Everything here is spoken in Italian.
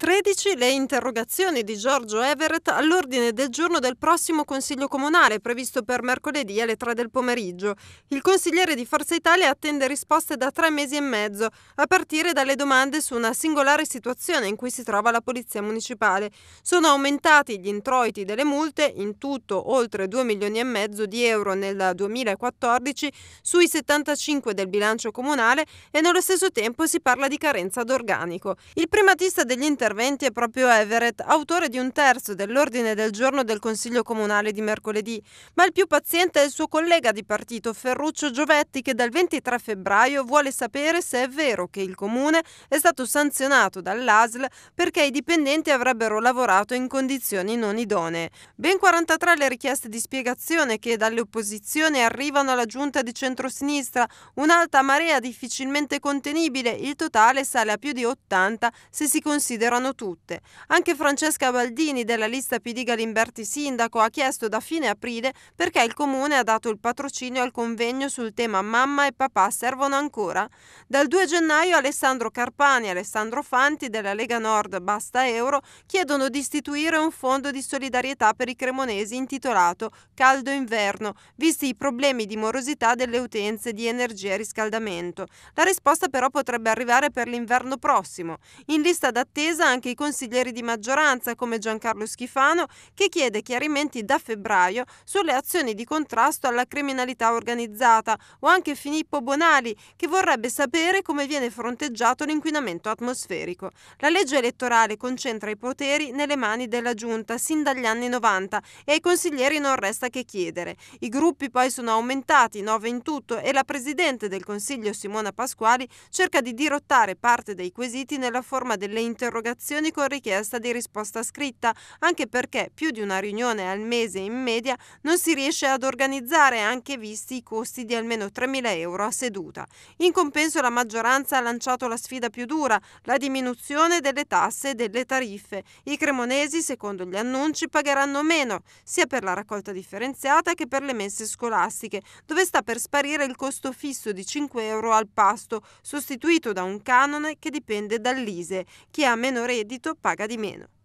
13 le interrogazioni di Giorgio Everett all'ordine del giorno del prossimo Consiglio Comunale, previsto per mercoledì alle 3 del pomeriggio. Il consigliere di Forza Italia attende risposte da tre mesi e mezzo, a partire dalle domande su una singolare situazione in cui si trova la Polizia Municipale. Sono aumentati gli introiti delle multe, in tutto oltre 2 milioni e mezzo di euro nel 2014, sui 75 del bilancio comunale e nello stesso tempo si parla di carenza d'organico. Il primatista degli interrogazioni interventi è proprio Everett, autore di un terzo dell'ordine del giorno del Consiglio Comunale di mercoledì, ma il più paziente è il suo collega di partito Ferruccio Giovetti che dal 23 febbraio vuole sapere se è vero che il Comune è stato sanzionato dall'ASL perché i dipendenti avrebbero lavorato in condizioni non idonee. Ben 43 le richieste di spiegazione che dalle opposizioni arrivano alla giunta di centrosinistra, un'alta marea difficilmente contenibile, il totale sale a più di 80 se si considerano chiedevano tutte. Anche Francesca Baldini della lista PD Galimberti Sindaco ha chiesto da fine aprile perché il comune ha dato il patrocinio al convegno sul tema mamma e papà servono ancora. Dal 2 gennaio Alessandro Carpani e Alessandro Fanti della Lega Nord Basta Euro chiedono di istituire un fondo di solidarietà per i cremonesi intitolato Caldo Inverno, visti i problemi di morosità delle utenze di energia e riscaldamento. La risposta però potrebbe arrivare per l'inverno prossimo. In lista d'attesa anche i consiglieri di maggioranza come Giancarlo Schifano che chiede chiarimenti da febbraio sulle azioni di contrasto alla criminalità organizzata o anche Filippo Bonali che vorrebbe sapere come viene fronteggiato l'inquinamento atmosferico. La legge elettorale concentra i poteri nelle mani della Giunta sin dagli anni 90 e ai consiglieri non resta che chiedere. I gruppi poi sono aumentati, nove in tutto, e la Presidente del Consiglio Simona Pasquali cerca di dirottare parte dei quesiti nella forma delle interrogazioni comunicazioni con richiesta di risposta scritta, anche perché più di una riunione al mese in media non si riesce ad organizzare, anche visti i costi di almeno 3.000 euro a seduta. In compenso la maggioranza ha lanciato la sfida più dura, la diminuzione delle tasse e delle tariffe. I cremonesi, secondo gli annunci, pagheranno meno, sia per la raccolta differenziata che per le messe scolastiche, dove sta per sparire il costo fisso di 5 euro al pasto, sostituito da un canone che dipende dall'ISE. Chi ha meno reddito paga di meno.